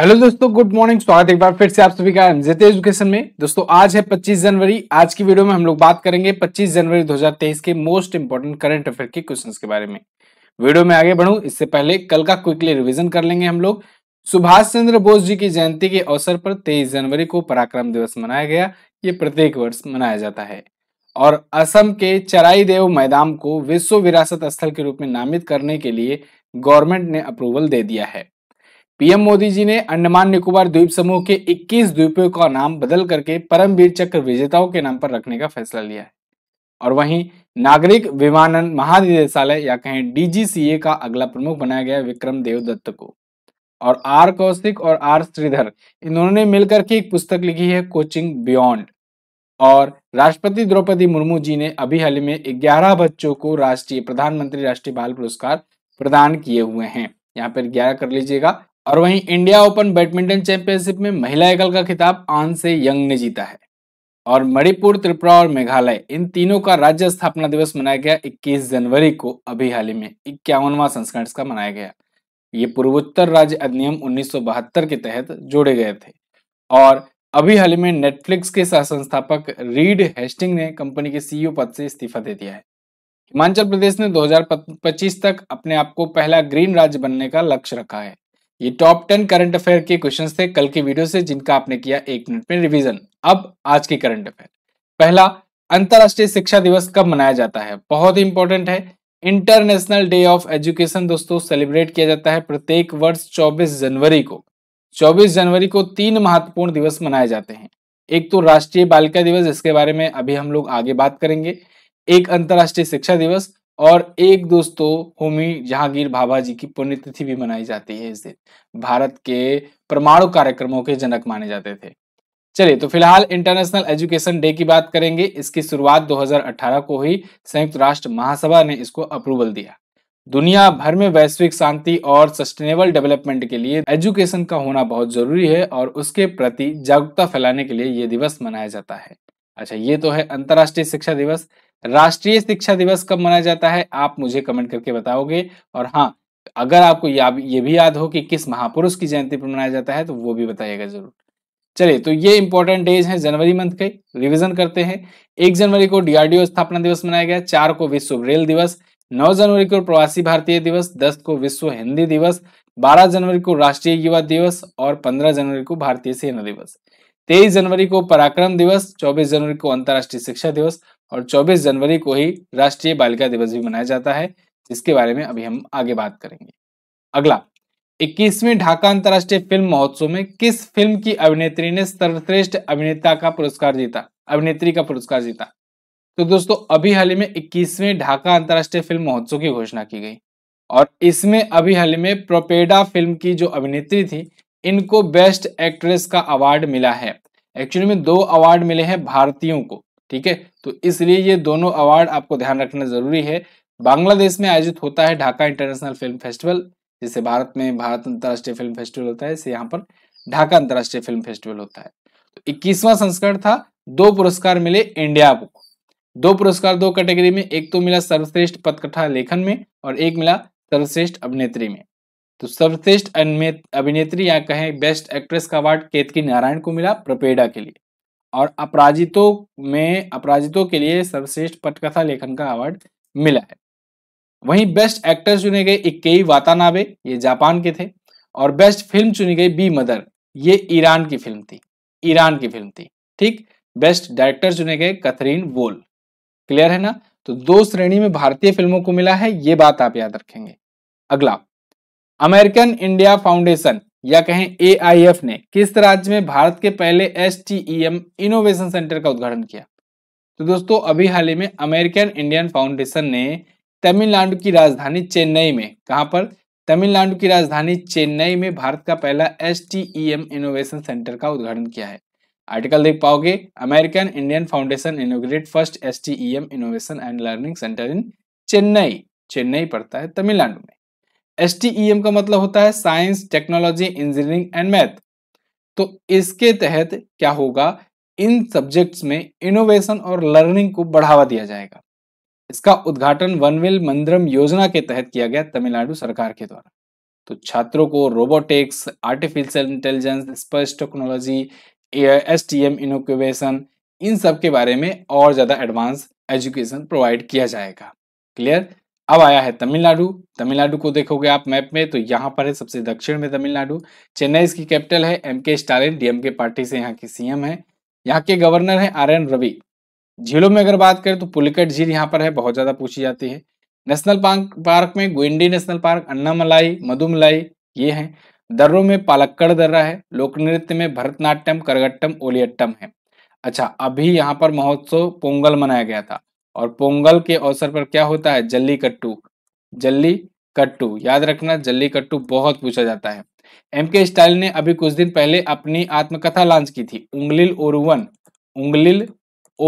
hello दोस्तों good morning स्वागत एक बार फिर से आप सभी का एमजेते एजुकेशन में दोस्तों आज है 25 जनवरी आज की वीडियो में हम लोग बात करेंगे 25 जनवरी 2023 के मोस्ट इंपॉर्टेंट करंट अफेयर के क्वेश्चंस के बारे में वीडियो में आगे बढ़ू इससे पहले कल का क्विकली रिविजन कर लेंगे हम लोग सुभाष चंद्र बोस जी की जयंती के अवसर पर तेईस जनवरी को पराक्रम दिवस मनाया गया ये प्रत्येक वर्ष मनाया जाता है और असम के चराई देव मैदान को विश्व विरासत स्थल के रूप में नामित करने के लिए गवर्नमेंट ने अप्रूवल दे दिया है पीएम मोदी जी ने अंडमान निकोबार द्वीप समूह के 21 द्वीपों का नाम बदल करके परमवीर चक्र विजेताओं के नाम पर रखने का फैसला लिया है और वहीं नागरिक विमानन महानिदेशालय या कहें डीजीसीए का अगला प्रमुख बनाया गया विक्रम देव दत्त को और आर कौशिक और आर श्रीधर इन दोनों ने मिलकर के एक पुस्तक लिखी है कोचिंग बियॉन्ड और राष्ट्रपति द्रौपदी मुर्मू जी ने अभी हाल ही में ग्यारह बच्चों को राष्ट्रीय प्रधानमंत्री राष्ट्रीय बाल पुरस्कार प्रदान किए हुए हैं यहाँ पर ग्यारह कर लीजिएगा और वहीं इंडिया ओपन बैडमिंटन चैंपियनशिप में महिला एकल का खिताब आन से यंग ने जीता है और मणिपुर त्रिपुरा और मेघालय इन तीनों का राज्य स्थापना दिवस मनाया गया 21 जनवरी को अभी हाल ही में इक्यावनवा संस्करण का मनाया गया ये पूर्वोत्तर राज्य अधिनियम उन्नीस के तहत जोड़े गए थे और अभी हाल ही में नेटफ्लिक्स के सह संस्थापक रीड हेस्टिंग ने कंपनी के सीईओ e पद से इस्तीफा दे दिया है हिमाचल प्रदेश ने 2025 तक अपने आप को पहला ग्रीन राज्य बनने का लक्ष्य रखा है ये टॉप टेन करंट अफेयर के क्वेश्चंस थे कल के वीडियो से जिनका आपने किया एक मिनट में रिवीजन अब आज के करंट अफेयर पहला अंतरराष्ट्रीय शिक्षा दिवस कब मनाया जाता है बहुत ही इंपॉर्टेंट है इंटरनेशनल डे ऑफ एजुकेशन दोस्तों सेलिब्रेट किया जाता है प्रत्येक वर्ष चौबीस जनवरी को चौबीस जनवरी को तीन महत्वपूर्ण दिवस मनाए जाते हैं एक तो राष्ट्रीय बालिका दिवस जिसके बारे में अभी हम लोग आगे बात करेंगे एक अंतर्राष्ट्रीय शिक्षा दिवस और एक दोस्तों होमी जहांगीर भाभा जी की पुण्यतिथि भी मनाई जाती है इस दिन भारत के परमाणु कार्यक्रमों के जनक माने जाते थे चलिए तो फिलहाल इंटरनेशनल एजुकेशन डे की बात करेंगे इसकी शुरुआत 2018 को हुई संयुक्त राष्ट्र महासभा ने इसको अप्रूवल दिया दुनिया भर में वैश्विक शांति और सस्टेनेबल डेवलपमेंट के लिए एजुकेशन का होना बहुत जरूरी है और उसके प्रति जागरूकता फैलाने के लिए ये दिवस मनाया जाता है अच्छा ये तो है अंतर्राष्ट्रीय शिक्षा दिवस राष्ट्रीय शिक्षा दिवस कब मनाया जाता है आप मुझे कमेंट करके बताओगे और हाँ अगर आपको ये भी याद हो कि किस महापुरुष की जयंती पर मनाया जाता है तो वो भी बताइएगा जरूर चलिए तो ये इंपॉर्टेंट डेज हैं जनवरी मंथ के रिवीजन करते हैं एक जनवरी को डीआरडीओ स्थापना दिवस मनाया गया चार को विश्व रेल दिवस नौ जनवरी को प्रवासी भारतीय दिवस दस को विश्व हिंदी दिवस बारह जनवरी को राष्ट्रीय युवा दिवस और पंद्रह जनवरी को भारतीय सेना दिवस तेईस जनवरी को पराक्रम दिवस चौबीस जनवरी को अंतर्राष्ट्रीय शिक्षा दिवस और 24 जनवरी को ही राष्ट्रीय बालिका दिवस भी मनाया जाता है जिसके बारे में अभी हम आगे बात करेंगे अगला 21वीं ढाका अंतर्राष्ट्रीय फिल्म महोत्सव में किस फिल्म की अभिनेत्री ने सर्वश्रेष्ठ अभिनेता का पुरस्कार जीता अभिनेत्री का पुरस्कार जीता तो दोस्तों अभी हाल ही में 21वें ढाका अंतर्राष्ट्रीय फिल्म महोत्सव की घोषणा की गई और इसमें अभी हाल ही में प्रोपेडा फिल्म की जो अभिनेत्री थी इनको बेस्ट एक्ट्रेस का अवार्ड मिला है एक्चुअली में दो अवार्ड मिले हैं भारतीयों को ठीक है तो इसलिए ये दोनों अवार्ड आपको ध्यान रखना जरूरी है बांग्लादेश में आयोजित होता है ढाका इंटरनेशनल फिल्म फेस्टिवल जिसे भारत में भारत अंतर्राष्ट्रीय फिल्म फेस्टिवल होता है इसे यहाँ पर ढाका अंतर्राष्ट्रीय फिल्म फेस्टिवल होता है तो इक्कीसवां संस्करण था दो पुरस्कार मिले इंडिया को दो पुरस्कार दो कैटेगरी में एक तो मिला सर्वश्रेष्ठ पथकथा लेखन में और एक मिला सर्वश्रेष्ठ अभिनेत्री में तो सर्वश्रेष्ठ अभिनेत्री या कहें बेस्ट एक्ट्रेस का अवार्ड केतकी नारायण को मिला प्रपेडा के लिए और अपराजितों में अपराजितों के लिए सर्वश्रेष्ठ पटकथा लेखन का अवार्ड मिला है वहीं बेस्ट एक्टर चुने गए इक्केई वातानाबे ये जापान के थे और बेस्ट फिल्म चुनी गई बी मदर ये ईरान की फिल्म थी ईरान की फिल्म थी ठीक बेस्ट डायरेक्टर चुने गए कथरीन वोल क्लियर है ना तो दो श्रेणी में भारतीय फिल्मों को मिला है ये बात आप याद रखेंगे अगला अमेरिकन इंडिया फाउंडेशन या कहें ए ने किस राज्य में भारत के पहले एस इनोवेशन सेंटर का उद्घाटन किया तो दोस्तों अभी हाल ही में अमेरिकन इंडियन फाउंडेशन ने तमिलनाडु की राजधानी चेन्नई में कहां पर तमिलनाडु की राजधानी चेन्नई में भारत का पहला एस इनोवेशन सेंटर का उद्घाटन किया है आर्टिकल देख पाओगे American Indian foundation inaugurate first S innovation and learning centre in Chennai Chennai पड़ता है तमिलनाडु में एस e का मतलब होता है science technology engineering and math तो इसके तहत क्या होगा इन सब्जेक्ट्स में इनोवेशन और लर्निंग को बढ़ावा दिया जाएगा इसका उद्घाटन वनविल मंदिरम योजना के तहत किया गया तमिलनाडु सरकार के द्वारा तो छात्रों को robotics artificial intelligence space technology S T M innovation इन सब के बारे में और ज़्यादा एडवांस एजुकेशन प्रोवाइड किया जाएगा क्लियर अब आया है तमिलनाडु तमिलनाडु को देखोगे आप मैप में तो यहाँ पर है सबसे दक्षिण में तमिलनाडु चेन्नई इसकी कैपिटल है एम के स्टालिन डीएमके पार्टी से यहाँ के सीएम है यहाँ के गवर्नर है आर एन रवि झीलों में अगर बात करें तो पुलिकट झील यहाँ पर है बहुत ज़्यादा पूछी जाती है नेशनल पार्क में गोइंडी नेशनल पार्क अन्नामलाई मधुमलाई ये है दर्रों में पालक्कड़ दर्रा है लोक नृत्य में भरतनाट्यम करगट्टम ओलियट्टम है अच्छा अभी यहाँ पर महोत्सव पोंगल मनाया गया था और पोंगल के अवसर पर क्या होता है जल्ली कट्टू जल्ली कट्टू याद रखना जल्ली कट्टू बहुत पूछा जाता है एम के स्टाइल ने अभी कुछ दिन पहले अपनी आत्मकथा लॉन्च की थी उंगलिल ओरुवन उंगलिल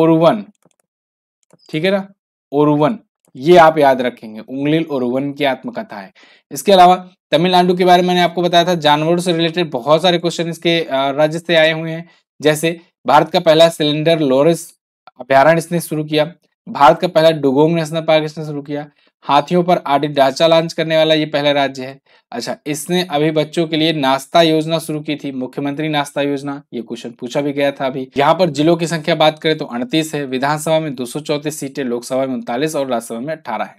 ओरुवन ठीक है ना ओरुवन ये आप याद रखेंगे उंगलिल ओरुवन की आत्मकथा है इसके अलावा तमिलनाडु के बारे में मैंने आपको बताया था जानवरों से रिलेटेड बहुत सारे क्वेश्चन इसके राज्य से आए हुए हैं जैसे भारत का पहला सिलेंडर लोरिस अभ्यारण्य इसने शुरू किया भारत का पहला डुगोंग नेशनल पार्क इसने शुरू किया हाथियों पर आडी ढांचा लॉन्च करने वाला ये पहला राज्य है अच्छा इसने अभी बच्चों के लिए नाश्ता योजना शुरू की थी मुख्यमंत्री नाश्ता योजना ये क्वेश्चन पूछा भी गया था अभी यहाँ पर जिलों की संख्या बात करें तो अड़तीस है विधानसभा में दो सीटें लोकसभा में उनतालीस और राज्यसभा में अठारह है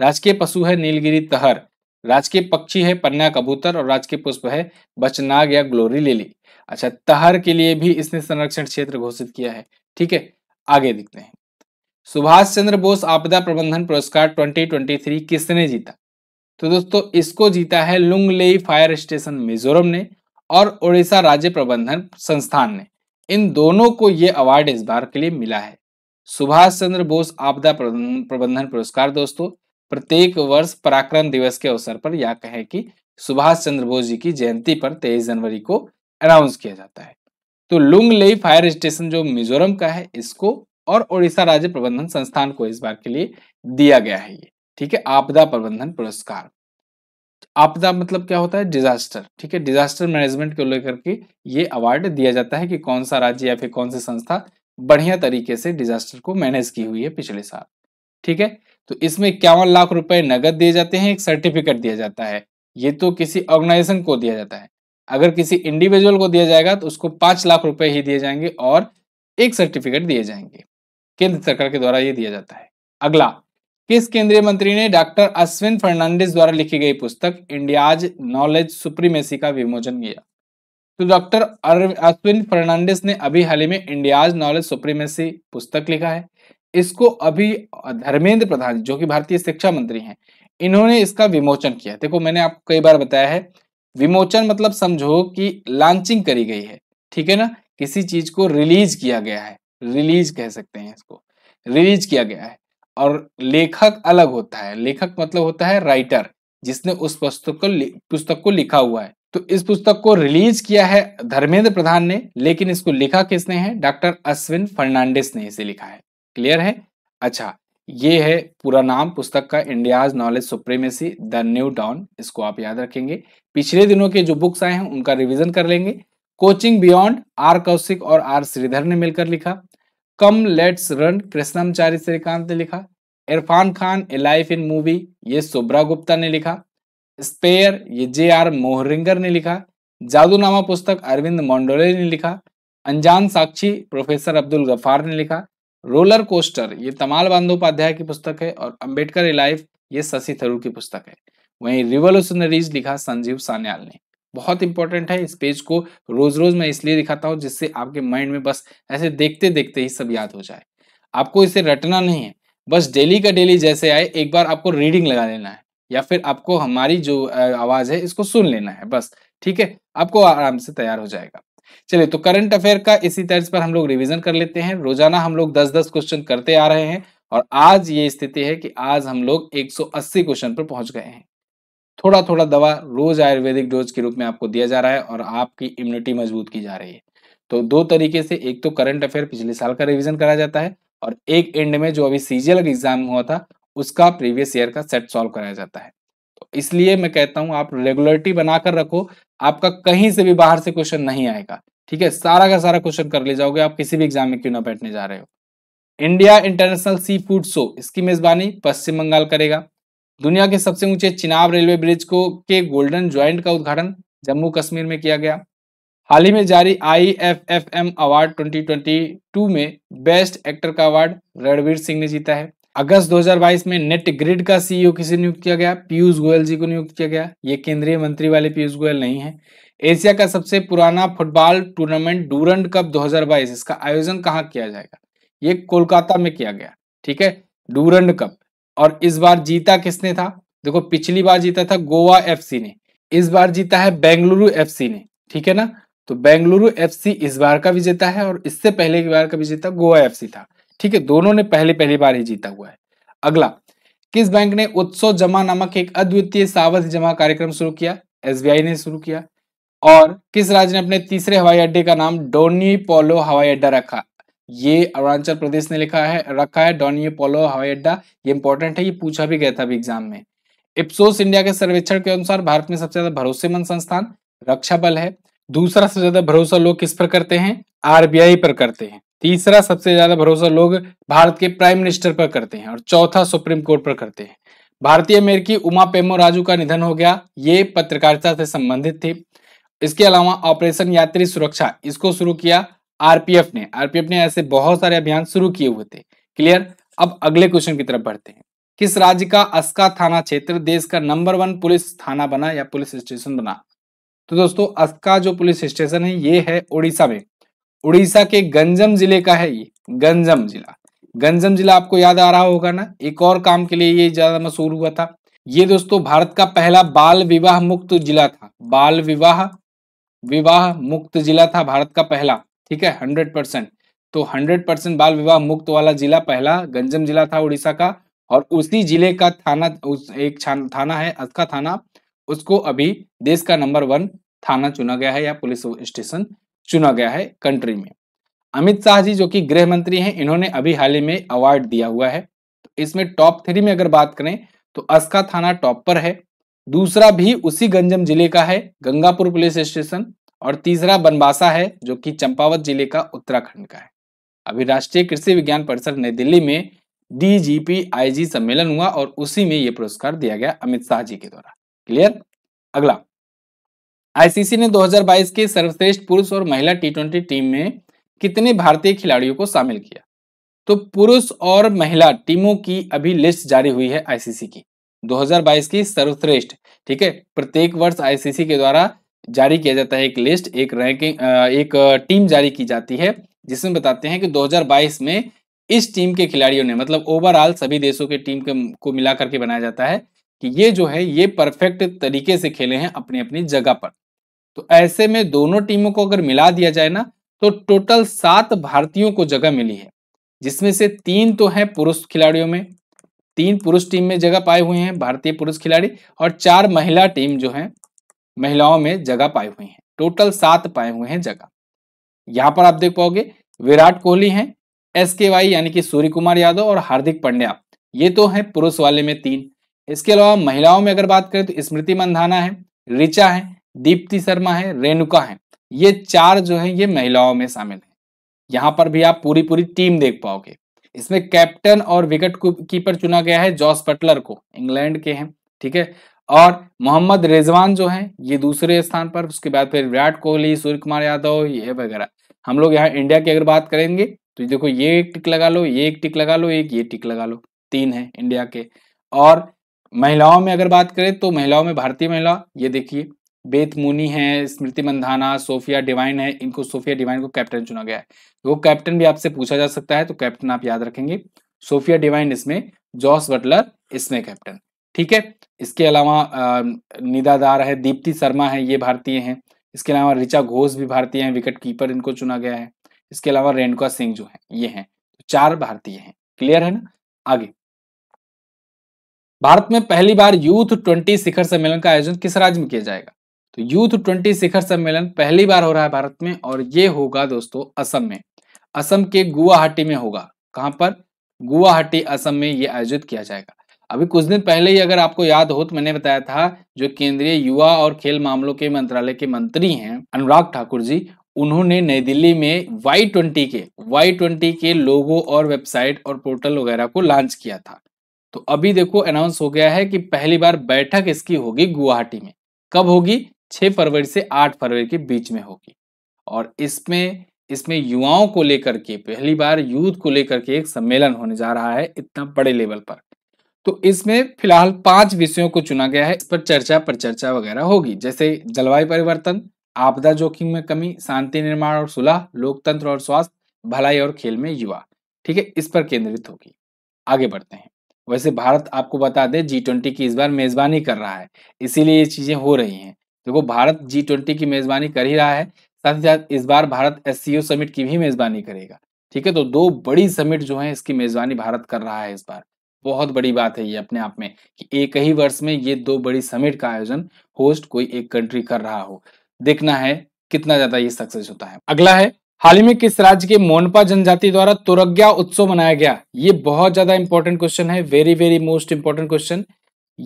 राजकीय पशु है नीलगिरी तहर राजकीय पक्षी है पन्ना कबूतर और राजकीय पुष्प है बचनाग या ग्लोरी लेली अच्छा तहर के लिए भी इसने संरक्षण क्षेत्र घोषित किया है ठीक है आगे देखते हैं सुभाष चंद्र बोस आपदा प्रबंधन पुरस्कार 2023 किसने जीता तो दोस्तों इसको जीता है लुंगलेई फायर स्टेशन मिजोरम ने और ओडिशा राज्य प्रबंधन संस्थान ने इन दोनों को ये अवार्ड इस बार के लिए मिला है सुभाष चंद्र बोस आपदा प्रबंधन पुरस्कार दोस्तों प्रत्येक वर्ष पराक्रम दिवस के अवसर पर या कहें कि सुभाष चंद्र बोस जी की जयंती पर तेईस जनवरी को अनाउंस किया जाता है तो लुंगलेई फायर स्टेशन जो मिजोरम का है इसको और ओडिशा राज्य प्रबंधन संस्थान को इस बार के लिए दिया गया है ये ठीक है आपदा प्रबंधन पुरस्कार आपदा मतलब क्या होता है डिजास्टर ठीक है डिजास्टर मैनेजमेंट को लेकर के ये अवार्ड दिया जाता है कि कौन सा राज्य या फिर कौन सी संस्था बढ़िया तरीके से डिजास्टर को मैनेज की हुई है पिछले साल ठीक है तो इसमें इक्यावन लाख रुपए नगद दिए जाते हैं एक सर्टिफिकेट दिया जाता है ये तो किसी ऑर्गेनाइजेशन को दिया जाता है अगर किसी इंडिविजुअल को दिया जाएगा तो उसको पांच लाख रुपए ही दिए जाएंगे और एक सर्टिफिकेट दिए जाएंगे केंद्र सरकार के द्वारा ये दिया जाता है अगला किस केंद्रीय मंत्री ने डॉक्टर अश्विन फर्नांडिस द्वारा लिखी गई पुस्तक इंडियाज नॉलेज सुप्रीमेसी का विमोचन किया तो डॉक्टर अश्विन फर्नांडिस ने अभी हाल ही में इंडियाज नॉलेज सुप्रीमेसी पुस्तक लिखा है इसको अभी धर्मेंद्र प्रधान जो कि भारतीय शिक्षा मंत्री हैं इन्होंने इसका विमोचन किया देखो मैंने आपको कई बार बताया है विमोचन मतलब समझो कि लॉन्चिंग करी गई है ठीक है ना किसी चीज को रिलीज किया गया है रिलीज कह सकते हैं इसको रिलीज किया गया है और लेखक अलग होता है लेखक मतलब होता है राइटर जिसने उस पुस्तक को पुस्तक को लिखा हुआ है तो इस पुस्तक को रिलीज किया है धर्मेंद्र प्रधान ने लेकिन इसको लिखा किसने है डॉक्टर अश्विन फर्नांडिस ने इसे लिखा है क्लियर है अच्छा ये है पूरा नाम पुस्तक का India's knowledge supremacy the new dawn इसको आप याद रखेंगे पिछले दिनों के जो बुक्स आए हैं उनका रिविजन कर लेंगे कोचिंग बियॉन्ड आर कौशिक और आर श्रीधर ने मिलकर लिखा come let's run Krishnamachari Srikkanth ने लिखा Irrfan Khan a life in movie ये सुब्रा गुप्ता ने लिखा स्पेयर ये जे आर मोहरिंगर ने लिखा जादूनामा पुस्तक अरविंद मोंडोले ने लिखा अनजान साक्षी प्रोफेसर अब्दुल गफार ने लिखा रोलर कोस्टर ये तमाल बंदोपाध्याय की पुस्तक है और अम्बेडकर ए लाइफ ये शशि थरूर की पुस्तक है वहीं रिवोल्यूशनरीज लिखा संजीव सान्याल ने बहुत इंपॉर्टेंट है इस पेज को रोज रोज मैं इसलिए दिखाता हूँ जिससे आपके माइंड में बस ऐसे देखते देखते ही सब याद हो जाए आपको इसे रटना नहीं है बस डेली का डेली जैसे आए एक बार आपको रीडिंग लगा लेना है या फिर आपको हमारी जो आवाज है इसको सुन लेना है बस ठीक है आपको आराम से तैयार हो जाएगा चलिए तो करंट अफेयर का इसी तर्ज पर हम लोग रिवीजन कर लेते हैं रोजाना हम लोग दस दस क्वेश्चन करते आ रहे हैं और आज ये स्थिति है कि आज हम लोग 180 क्वेश्चन पर पहुंच गए हैं थोड़ा थोड़ा दवा रोज आयुर्वेदिक डोज के रूप में आपको दिया जा रहा है और आपकी इम्यूनिटी मजबूत की जा रही है तो दो तरीके से एक तो करंट अफेयर पिछले साल का रिविजन करा जाता है और एक एंड में जो अभी सीजियल एग्जाम हुआ था उसका प्रीवियस ईयर का सेट सॉल्व कराया जाता है तो इसलिए मैं कहता हूं आप रेगुलरिटी बनाकर रखो आपका कहीं से भी बाहर से क्वेश्चन नहीं आएगा ठीक है सारा का सारा क्वेश्चन कर ले जाओगे आप किसी भी एग्जाम में क्यों ना बैठने जा रहे हो India international seafood show इसकी मेजबानी पश्चिम बंगाल करेगा दुनिया के सबसे ऊंचे चिनाब रेलवे ब्रिज को के गोल्डन ज्वाइंट का उद्घाटन जम्मू कश्मीर में किया गया हाल ही में जारी I F F M award 2022 में बेस्ट एक्टर का अवार्ड रणवीर सिंह ने जीता है अगस्त 2022 में नेट ग्रिड का सीईओ e किसे नियुक्त किया गया पीयूष गोयल जी को नियुक्त किया गया ये केंद्रीय मंत्री वाले पीयूष गोयल नहीं है एशिया का सबसे पुराना फुटबॉल टूर्नामेंट डूरंड कप 2022 इसका आयोजन कहाँ किया जाएगा ये कोलकाता में किया गया ठीक है डूरंड कप और इस बार जीता किसने था देखो पिछली बार जीता था गोवा एफसी ने इस बार जीता है बेंगलुरु एफसी ने ठीक है ना तो बेंगलुरु एफसी इस बार का विजेता है और इससे पहले की बार का विजेता गोवा एफसी था ठीक है दोनों ने पहले पहली बार ही जीता हुआ है अगला किस बैंक ने उत्सव जमा नामक एक अद्वितीय सावधि जमा कार्यक्रम शुरू किया एस ने शुरू किया और किस राज्य ने अपने तीसरे हवाई अड्डे का नाम डोनी पोलो हवाई अड्डा रखा ये अरुणाचल प्रदेश ने लिखा है रखा है डॉनियो पोलो हवाई अड्डा ये इंपॉर्टेंट है ये पूछा भी गया था अभी एग्जाम में इप्सोस इंडिया के सर्वेक्षण के अनुसार भारत में सबसे ज्यादा भरोसेमंद संस्थान रक्षा बल है दूसरा सबसे ज्यादा भरोसा लोग किस पर करते हैं आरबीआई पर करते हैं तीसरा सबसे ज्यादा भरोसा लोग भारत के प्राइम मिनिस्टर पर करते हैं और चौथा सुप्रीम कोर्ट पर करते हैं भारतीय अमेरिकी उमा पेमो राजू का निधन हो गया ये पत्रकारिता से संबंधित थे इसके अलावा ऑपरेशन यात्री सुरक्षा इसको शुरू किया आरपीएफ ने आरपीएफ ने ऐसे बहुत सारे अभियान शुरू किए हुए थे क्लियर अब अगले क्वेश्चन की तरफ बढ़ते हैं किस राज्य का अस्का थाना क्षेत्र देश का नंबर वन पुलिस थाना बना या पुलिस स्टेशन बना तो दोस्तों अस्का जो पुलिस स्टेशन है ये है उड़ीसा में उड़ीसा के गंजम जिले का है ये गंजम जिला गंजम जिला आपको याद आ रहा होगा ना एक और काम के लिए ये ज्यादा मशहूर हुआ था ये दोस्तों भारत का पहला बाल विवाह मुक्त जिला था बाल विवाह विवाह मुक्त जिला था भारत का पहला ठीक है हंड्रेड परसेंट तो हंड्रेड परसेंट बाल विवाह मुक्त वाला जिला पहला गंजम जिला था उड़ीसा का और उसी जिले का थाना उस एक थाना है अस्का थाना उसको अभी देश का नंबर वन थाना चुना गया है या पुलिस स्टेशन चुना गया है कंट्री में अमित शाह जी जो कि गृह मंत्री हैं इन्होंने अभी हाल ही में अवार्ड दिया हुआ है तो इसमें टॉप थ्री में अगर बात करें तो अस्का थाना टॉप पर है दूसरा भी उसी गंजम जिले का है गंगापुर पुलिस स्टेशन और तीसरा बनबासा है जो कि चंपावत जिले का उत्तराखंड का है अभी राष्ट्रीय कृषि विज्ञान परिषद नई दिल्ली में आई जी सम्मेलन हुआ और उसी में ये पुरस्कार दिया गया अमित शाह जी के द्वारा क्लियर अगला आईसीसी ने 2022 के सर्वश्रेष्ठ पुरुष और महिला टी टीम में कितने भारतीय खिलाड़ियों को शामिल किया तो पुरुष और महिला टीमों की अभी लिस्ट जारी हुई है आईसीसी की 2022 की सर्वश्रेष्ठ ठीक है प्रत्येक वर्ष आईसीसी के द्वारा जारी किया जाता है एक लिस्ट एक रैंकिंग एक टीम जारी की जाती है जिसमें बताते हैं कि 2022 में इस टीम के खिलाड़ियों ने मतलब ओवरऑल सभी देशों के टीम के को मिला करके बनाया जाता है कि ये जो है ये परफेक्ट तरीके से खेले हैं अपनी अपनी जगह पर तो ऐसे में दोनों टीमों को अगर मिला दिया जाए ना तो टोटल सात भारतीयों को जगह मिली है जिसमें से तीन तो हैं पुरुष खिलाड़ियों में तीन पुरुष टीम में जगह पाए हुए हैं भारतीय पुरुष खिलाड़ी और चार महिला टीम जो है महिलाओं में जगह पाए हुए हैं टोटल सात पाए हुए हैं जगह यहां पर आप देख पाओगे विराट कोहली हैं एस के वाई यानी कि सूर्य कुमार यादव और हार्दिक पंड्या ये तो है पुरुष वाले में तीन इसके अलावा महिलाओं में अगर बात करें तो स्मृति मंधाना है ऋचा है दीप्ति शर्मा है रेणुका है ये चार जो है ये महिलाओं में शामिल है यहां पर भी आप पूरी पूरी टीम देख पाओगे इसमें कैप्टन और विकेट कीपर चुना गया है जॉस पटलर को इंग्लैंड के हैं ठीक है और मोहम्मद रिजवान जो है ये दूसरे स्थान पर उसके बाद फिर विराट कोहली सूर्य कुमार यादव ये वगैरह हम लोग यहाँ इंडिया की अगर बात करेंगे तो देखो ये एक टिक लगा लो ये एक टिक लगा लो एक ये टिक लगा लो तीन है इंडिया के और महिलाओं में अगर बात करें तो महिलाओं में भारतीय महिला ये देखिए बेत मुनी है स्मृति मंधाना सोफिया डिवाइन है इनको सोफिया डिवाइन को कैप्टन चुना गया है वो कैप्टन भी आपसे पूछा जा सकता है तो कैप्टन आप याद रखेंगे सोफिया डिवाइन इसमें जॉस बटलर इसमें कैप्टन ठीक है इसके अलावा निदादार है दीप्ति शर्मा है ये भारतीय हैं इसके अलावा ऋचा घोष भी भारतीय हैं विकेट कीपर इनको चुना गया है इसके अलावा रेणुका सिंह जो है ये हैं तो चार भारतीय हैं क्लियर है ना आगे भारत में पहली बार यूथ ट्वेंटी शिखर सम्मेलन का आयोजन किस राज्य में किया जाएगा तो यूथ ट्वेंटी शिखर सम्मेलन पहली बार हो रहा है भारत में और ये होगा दोस्तों असम में असम के गुवाहाटी में होगा कहां पर गुवाहाटी असम में ये आयोजित किया जाएगा अभी कुछ दिन पहले ही अगर आपको याद हो तो मैंने बताया था जो केंद्रीय युवा और खेल मामलों के मंत्रालय के मंत्री हैं अनुराग ठाकुर जी उन्होंने नई दिल्ली में वाई ट्वेंटी के वाई ट्वेंटी के लोगो और वेबसाइट और पोर्टल वगैरह को लॉन्च किया था तो अभी देखो अनाउंस हो गया है कि पहली बार बैठक इसकी होगी गुवाहाटी में कब होगी छह फरवरी से आठ फरवरी के बीच में होगी और इसमें इसमें युवाओं को लेकर के पहली बार यूथ को लेकर के एक सम्मेलन होने जा रहा है इतना बड़े लेवल पर तो इसमें फिलहाल पांच विषयों को चुना गया है इस पर चर्चा परिचर्चा वगैरह होगी जैसे जलवायु परिवर्तन आपदा जोखिम में कमी शांति निर्माण और सुलह लोकतंत्र और स्वास्थ्य भलाई और खेल में युवा ठीक है इस पर केंद्रित होगी आगे बढ़ते हैं वैसे भारत आपको बता दें जी ट्वेंटी की इस बार मेजबानी कर रहा है इसीलिए ये चीजें हो रही हैं देखो भारत जी ट्वेंटी की मेजबानी कर ही रहा है साथ ही साथ इस बार Bharat S C O summit की भी मेजबानी करेगा ठीक है तो दो बड़ी समिट जो है इसकी मेजबानी भारत कर रहा है इस बार बहुत बड़ी बात है ये अपने आप में कि एक ही वर्ष में ये दो बड़ी समिट का आयोजन होस्ट कोई एक कंट्री कर रहा हो देखना है कितना ज्यादा ये सक्सेस होता है अगला है हाल ही में किस राज्य के मोनपा जनजाति द्वारा तुरज्ञा उत्सव मनाया गया ये बहुत ज्यादा इंपॉर्टेंट क्वेश्चन है very very most important question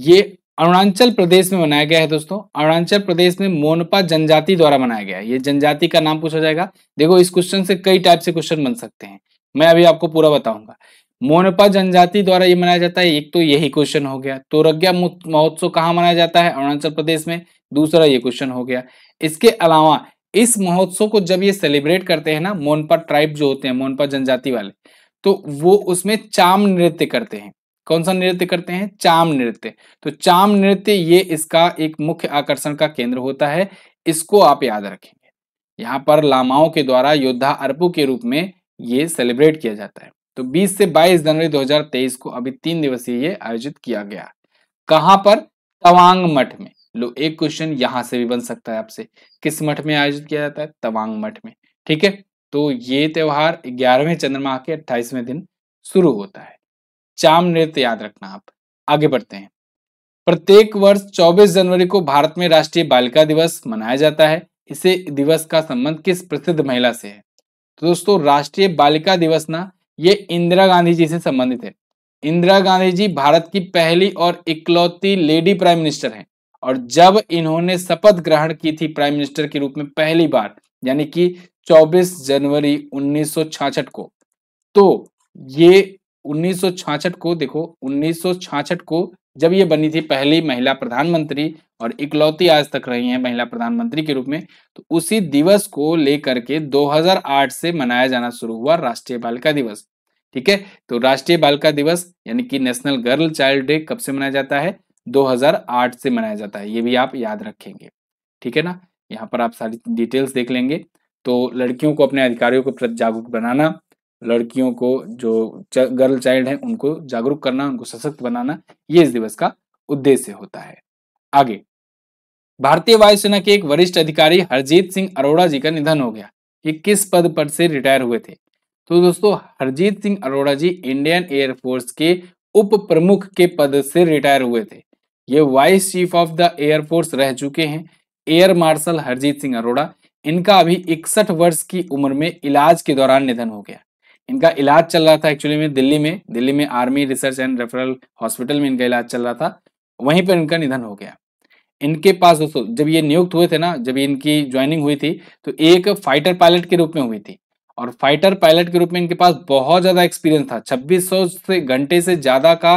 ये अरुणाचल प्रदेश में मनाया गया है दोस्तों अरुणाचल प्रदेश में मोनपा जनजाति द्वारा मनाया गया ये जनजाति का नाम पूछा जाएगा देखो इस क्वेश्चन से कई टाइप से क्वेश्चन बन सकते हैं मैं अभी आपको पूरा बताऊंगा मोनपा जनजाति द्वारा ये मनाया जाता है एक तो यही क्वेश्चन हो गया तो रज्ञा महोत्सव कहाँ मनाया जाता है अरुणाचल प्रदेश में दूसरा ये क्वेश्चन हो गया इसके अलावा इस महोत्सव को जब ये सेलिब्रेट करते हैं ना मोनपा ट्राइब जो होते हैं मोनपा जनजाति वाले तो वो उसमें चाम नृत्य करते हैं कौन सा नृत्य करते हैं चाम नृत्य तो चाम नृत्य ये इसका एक मुख्य आकर्षण का केंद्र होता है इसको आप याद रखेंगे यहाँ पर लामाओं के द्वारा योद्धा अर्पू के रूप में ये सेलिब्रेट किया जाता है तो 20 से 22 जनवरी 2023 को अभी तीन दिवसीय ये आयोजित किया गया कहां पर तवांग मठ में लो एक क्वेश्चन यहां से भी बन सकता है आपसे किस मठ में आयोजित किया जाता है तवांग मठ में ठीक है तो ये त्योहार ग्यारहवें चंद्रमा के अट्ठाईसवें दिन शुरू होता है चाम नृत्य याद रखना आप आगे बढ़ते हैं प्रत्येक वर्ष 24 जनवरी को भारत में राष्ट्रीय बालिका दिवस मनाया जाता है इसे दिवस का संबंध किस प्रसिद्ध महिला से है तो दोस्तों राष्ट्रीय बालिका दिवस ना ये इंदिरा गांधी जी से संबंधित है इंदिरा गांधी जी भारत की पहली और इकलौती लेडी प्राइम मिनिस्टर हैं और जब इन्होंने शपथ ग्रहण की थी प्राइम मिनिस्टर के रूप में पहली बार यानी कि 24 जनवरी 1966 को तो ये 1966 को देखो 1966 को जब ये बनी थी पहली महिला प्रधानमंत्री और इकलौती आज तक रही हैं महिला प्रधानमंत्री के रूप में तो उसी दिवस को लेकर के 2008 से मनाया जाना शुरू हुआ राष्ट्रीय बालिका दिवस ठीक है तो राष्ट्रीय बालिका दिवस यानी कि नेशनल गर्ल चाइल्ड डे कब से मनाया जाता है 2008 से मनाया जाता है ये भी आप याद रखेंगे ठीक है ना यहाँ पर आप सारी डिटेल्स देख लेंगे तो लड़कियों को अपने अधिकारियों के प्रति जागरूक बनाना लड़कियों को जो गर्ल चाइल्ड है उनको जागरूक करना उनको सशक्त बनाना ये इस दिवस का उद्देश्य होता है आगे भारतीय वायुसेना के एक वरिष्ठ अधिकारी हरजीत सिंह अरोड़ा जी का निधन हो गया ये किस पद पर से रिटायर हुए थे तो दोस्तों हरजीत सिंह अरोड़ा जी इंडियन एयरफोर्स के उप प्रमुख के पद से रिटायर हुए थे ये vice chief of the air force रह चुके हैं एयर मार्शल हरजीत सिंह अरोड़ा इनका अभी इकसठ वर्ष की उम्र में इलाज के दौरान निधन हो गया इनका इलाज चल रहा था एक्चुअली में दिल्ली में दिल्ली में army research and referral hospital में इनका इलाज चल रहा था वहीं पर इनका निधन हो गया इनके पास दोस्तों जब ये नियुक्त हुए थे ना जब इनकी ज्वाइनिंग हुई थी तो एक फाइटर पायलट के रूप में हुई थी और फाइटर पायलट के रूप में इनके पास बहुत ज़्यादा एक्सपीरियंस था 2600 से घंटे से ज़्यादा का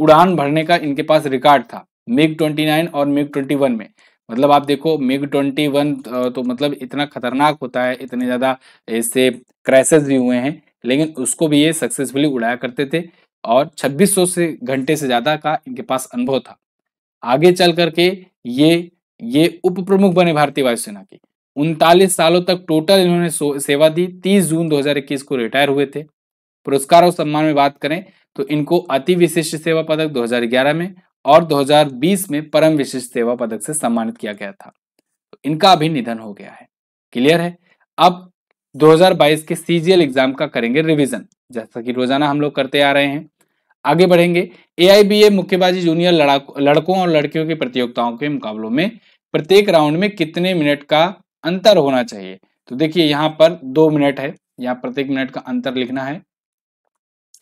उड़ान भरने का इनके पास रिकॉर्ड था मिग 29 और मिग 21 में मतलब आप देखो मिग 21 तो मतलब इतना खतरनाक होता है इतने ज़्यादा इससे क्राइसिस भी हुए हैं लेकिन उसको भी ये सक्सेसफुली उड़ाया करते थे और 2600 से घंटे से ज़्यादा का इनके पास अनुभव था आगे चल करके ये ये उप प्रमुख बने भारतीय वायुसेना के उनतालीस सालों तक टोटल इन्होंने सेवा दी 30 जून 2021 को रिटायर हुए थे पुरस्कार और सम्मान में बात करें तो इनको अति विशिष्ट सेवा पदक 2011 में और 2020 में परम विशिष्ट सेवा पदक से सम्मानित किया गया था तो इनका भी निधन हो गया है क्लियर है अब 2022 के सीजीएल एग्जाम का करेंगे रिवीजन जैसा कि रोजाना हम लोग करते आ रहे हैं आगे बढ़ेंगे ए मुक्केबाजी जूनियर लड़कों और लड़कियों की प्रतियोगिताओं के मुकाबलों में प्रत्येक राउंड में कितने मिनट का अंतर होना चाहिए तो देखिए यहाँ पर दो मिनट है यहाँ प्रत्येक मिनट का अंतर लिखना है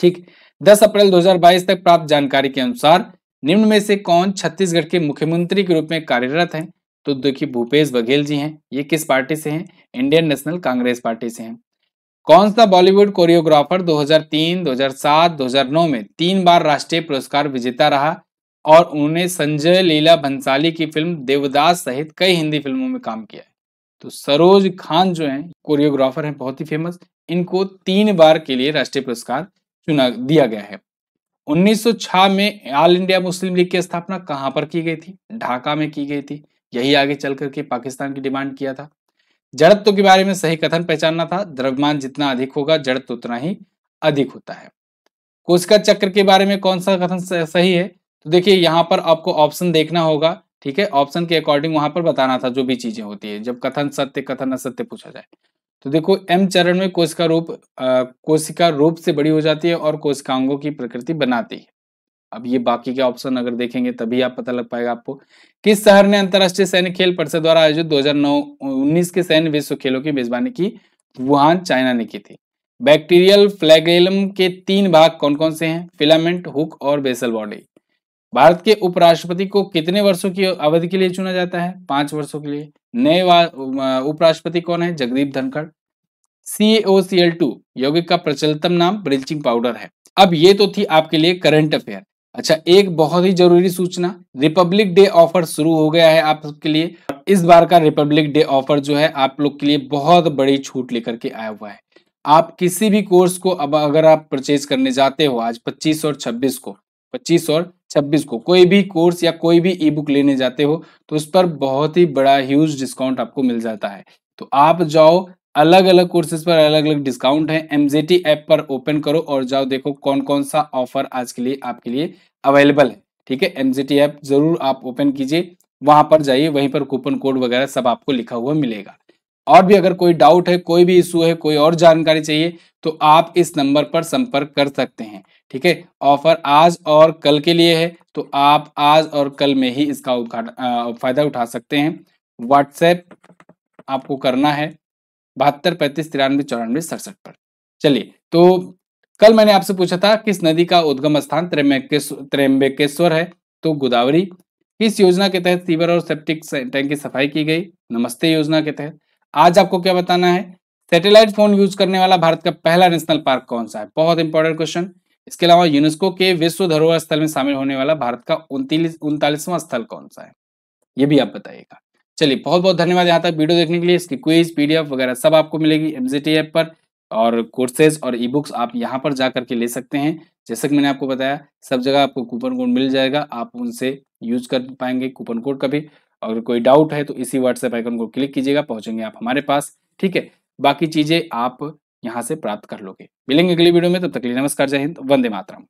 ठीक 10 अप्रैल 2022 तक प्राप्त जानकारी के अनुसार निम्न में से कौन छत्तीसगढ़ के मुख्यमंत्री के रूप में कार्यरत हैं तो देखिए भूपेश बघेल जी हैं ये किस पार्टी से हैं इंडियन नेशनल कांग्रेस पार्टी से हैं कौन सा बॉलीवुड कोरियोग्राफर 2003, 2007, 2009 में तीन बार राष्ट्रीय पुरस्कार विजेता रहा और उन्होंने संजय लीला भंसाली की फिल्म देवदास सहित कई हिंदी फिल्मों में काम किया है तो सरोज खान जो है कोरियोग्राफर है बहुत ही फेमस इनको तीन बार के लिए राष्ट्रीय पुरस्कार चुना दिया गया है 1906 में ऑल इंडिया मुस्लिम लीग की स्थापना कहाँ पर की गई थी ढाका में की गई थी यही आगे चल करके पाकिस्तान की डिमांड किया था जड़त्व के बारे में सही कथन पहचानना था द्रव्यमान जितना अधिक होगा जड़त्व उतना ही अधिक होता है कोशिका चक्र के बारे में कौन सा कथन सही है तो देखिए यहाँ पर आपको ऑप्शन देखना होगा ठीक है ऑप्शन के अकॉर्डिंग वहां पर बताना था जो भी चीजें होती है जब कथन सत्य कथन असत्य पूछा जाए तो देखो एम चरण में कोशिका रूप आ, कोशिका रूप से बड़ी हो जाती है और कोशिकांगों की प्रकृति बनाती है अब ये बाकी के ऑप्शन अगर देखेंगे तभी आप पता लग पाएगा आपको किस शहर ने अंतरराष्ट्रीय सैन्य खेल परिषद द्वारा आयोजित 2009-19 के सैन्य विश्व खेलों की मेजबानी की वुहान चाइना ने की थी बैक्टीरियल फ्लैगेलम के तीन भाग कौन कौन से हैं फिलामेंट हुक और बेसल बॉडी भारत के उपराष्ट्रपति को कितने वर्षों की अवधि के लिए चुना जाता है पांच वर्षों के लिए नए उपराष्ट्रपति कौन है Jagdeep Dhankhar C L two यौगिक का प्रचलतम नाम ब्लीचिंग पाउडर है अब ये तो थी आपके लिए करंट अफेयर अच्छा एक बहुत ही जरूरी सूचना रिपब्लिक डे ऑफर शुरू हो गया है आप सबके लिए इस बार का रिपब्लिक डे ऑफर जो है आप लोग के लिए बहुत बड़ी छूट लेकर के आया हुआ है आप किसी भी कोर्स को अब अगर आप परचेज करने जाते हो आज 25 और 26 को 25 और 26 को कोई भी कोर्स या कोई भी ई बुक लेने जाते हो तो उस पर बहुत ही बड़ा ह्यूज डिस्काउंट आपको मिल जाता है तो आप जाओ अलग अलग कोर्सेज पर अलग अलग डिस्काउंट है एमजेटी ऐप पर ओपन करो और जाओ देखो कौन कौन सा ऑफर आज के लिए आपके लिए अवेलेबल है ठीक है एमजेटी ऐप जरूर आप ओपन कीजिए वहां पर जाइए वहीं पर कूपन कोड वगैरह सब आपको लिखा हुआ मिलेगा और भी अगर कोई डाउट है कोई भी इशू है कोई और जानकारी चाहिए तो आप इस नंबर पर संपर्क कर सकते हैं ठीक है ऑफर आज और कल के लिए है तो आप आज और कल में ही इसका उद्घाटन फायदा उठा सकते हैं व्हाट्सएप आपको करना है बहत्तर पैंतीस तिरानवे चौरानवे सड़सठ पर चलिए तो कल मैंने आपसे पूछा था किस नदी का उद्गम स्थान त्रेम्बकेश्वर है तो गोदावरी किस योजना के तहत सीवर और सेप्टिक टैंक की सफाई की गई नमस्ते योजना के तहत आज आपको क्या बताना है सैटेलाइट फोन यूज करने वाला भारत का पहला नेशनल पार्क कौन सा है बहुत इंपॉर्टेंट क्वेश्चन इसके अलावा यूनेस्को के विश्व धरोहर स्थल में शामिल होने वाला भारत का उनतालीसवां स्थल कौन सा है ये भी आप बताइएगा चलिए बहुत बहुत धन्यवाद यहाँ तक वीडियो देखने के लिए इसकी क्विज पीडीएफ वगैरह सब आपको मिलेगी एमजीटी ऐप पर और कोर्सेज और ई बुक्स आप यहाँ पर जा करके ले सकते हैं जैसा कि मैंने आपको बताया सब जगह आपको कूपन कोड मिल जाएगा आप उनसे यूज कर पाएंगे कूपन कोड का भी अगर कोई डाउट है तो इसी व्हाट्सएप आइकन को क्लिक कीजिएगा पहुंचेंगे आप हमारे पास ठीक है बाकी चीजें आप यहाँ से प्राप्त कर लोगे मिलेंगे अगली वीडियो में तब तक लिए नमस्कार जय हिंद वंदे मातरम